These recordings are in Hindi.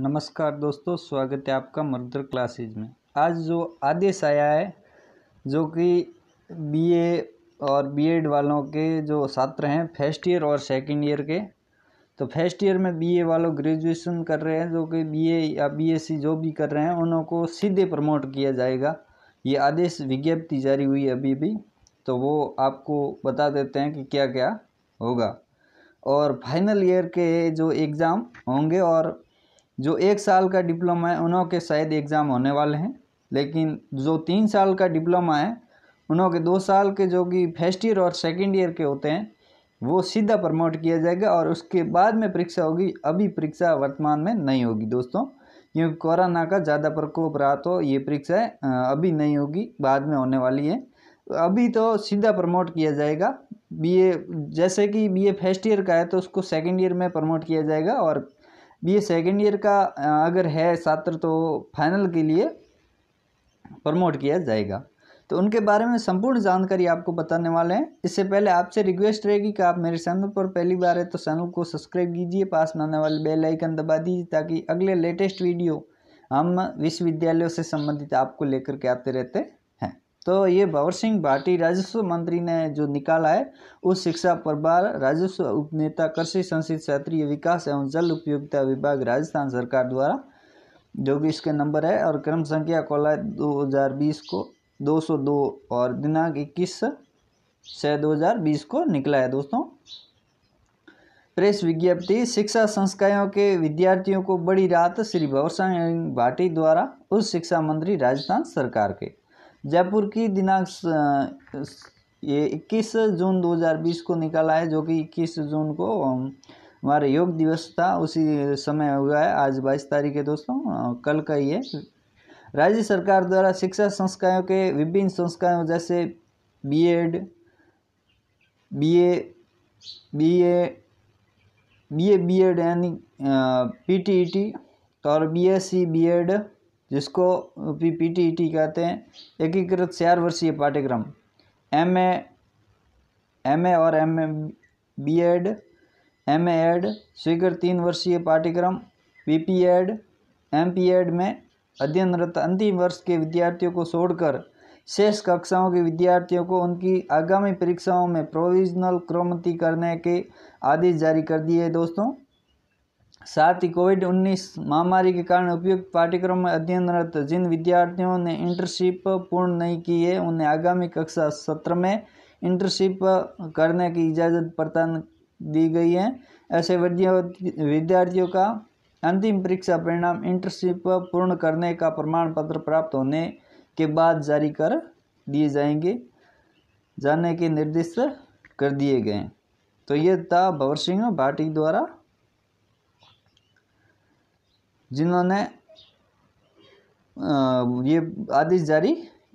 नमस्कार दोस्तों स्वागत है आपका मर्दर क्लासेज में आज जो आदेश आया है जो कि बीए और बीएड वालों के जो छात्र हैं फर्स्ट ईयर और सेकंड ईयर के तो फर्स्ट ईयर में बीए वालों ग्रेजुएशन कर रहे हैं जो कि बीए या बीएससी जो भी कर रहे हैं उनको सीधे प्रमोट किया जाएगा ये आदेश विज्ञप्ति जारी हुई अभी भी तो वो आपको बता देते हैं कि क्या क्या होगा और फाइनल ईयर के जो एग्ज़ाम होंगे और जो एक साल का डिप्लोमा है उन्हों के शायद एग्ज़ाम होने वाले हैं लेकिन जो तीन साल का डिप्लोमा है उन्हों के दो साल के जो कि फर्स्ट ईयर और सेकेंड ईयर के होते हैं वो सीधा प्रमोट किया जाएगा और उसके बाद में परीक्षा होगी अभी परीक्षा वर्तमान में नहीं होगी दोस्तों क्योंकि कोरोना का ज़्यादा प्रकोप रहा तो ये परीक्षा अभी नहीं होगी बाद में होने वाली है अभी तो सीधा प्रमोट किया जाएगा बीए जैसे कि बीए फर्स्ट ईयर का है तो उसको सेकंड ईयर में प्रमोट किया जाएगा और बी सेकेंड ईयर का अगर है छात्र तो फाइनल के लिए प्रमोट किया जाएगा तो उनके बारे में संपूर्ण जानकारी आपको बताने वाले हैं इससे पहले आपसे रिक्वेस्ट रहेगी कि आप मेरे चैनल पर पहली बार है तो चैनल को सब्सक्राइब कीजिए पास में आने वाले बेल आइकन दबा दीजिए ताकि अगले लेटेस्ट वीडियो हम विश्वविद्यालयों से संबंधित आपको लेकर के आते रहते तो ये भंवर सिंह भाटी राजस्व मंत्री ने जो निकाला है उस शिक्षा प्रभार राजस्व उपनेता कृषि संसदीय क्षेत्रीय विकास एवं जल उपयोगिता विभाग राजस्थान सरकार द्वारा जो कि इसके नंबर है और क्रम संख्या कोला दो को दो और दिनांक इक्कीस से दो हज़ार बीस को निकला है दोस्तों प्रेस विज्ञप्ति शिक्षा संस्थाओं के विद्यार्थियों को बड़ी रात श्री भंवर सिंह भाटी द्वारा उस शिक्षा मंत्री राजस्थान सरकार के जयपुर की दिनांक ये इक्कीस जून 2020 को निकाला है जो कि इक्कीस जून को हमारा योग दिवस था उसी समय हुआ है आज बाईस तारीख है दोस्तों कल का ही है राज्य सरकार द्वारा शिक्षा संस्थाओं के विभिन्न संस्थाओं जैसे BEd BA BA BA BEd यानी पीटीईटी e और बीएससी बीएड जिसको P P T E T कहते हैं एकीकृत चार वर्षीय पाठ्यक्रम एम ए एम ए और M A B Ed M A Ed स्वीकृत तीन वर्षीय पाठ्यक्रम P P Ed M P Ed में अध्ययनरत अंतिम वर्ष के विद्यार्थियों को छोड़कर शेष कक्षाओं के विद्यार्थियों को उनकी आगामी परीक्षाओं में प्रोविजनल क्रमति करने के आदेश जारी कर दिए दोस्तों साथ ही कोविड उन्नीस महामारी के कारण उपयुक्त पाठ्यक्रम में अध्ययनरत जिन विद्यार्थियों ने इंटर्नशिप पूर्ण नहीं की है उन्हें आगामी कक्षा सत्र में इंटर्नशिप करने की इजाज़त प्रदान दी गई है ऐसे विद्यार्थियों का अंतिम परीक्षा परिणाम इंटर्नशिप पूर्ण करने का प्रमाण पत्र प्राप्त होने के बाद जारी कर दिए जाएंगे जाने के निर्देश कर दिए गए तो ये था भंवर सिंह भाटी द्वारा जिन्होंने ये आदेश जारी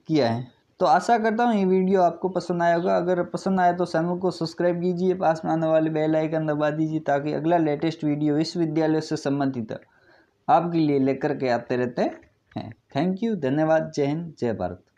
किया है तो आशा करता हूँ ये वीडियो आपको पसंद आया होगा अगर पसंद आया तो चैनल को सब्सक्राइब कीजिए पास में आने वाले बेल आइकन दबा दीजिए ताकि अगला लेटेस्ट वीडियो विश्वविद्यालय से संबंधित आपके लिए लेकर के आते रहते हैं थैंक यू धन्यवाद जय हिंद जय भारत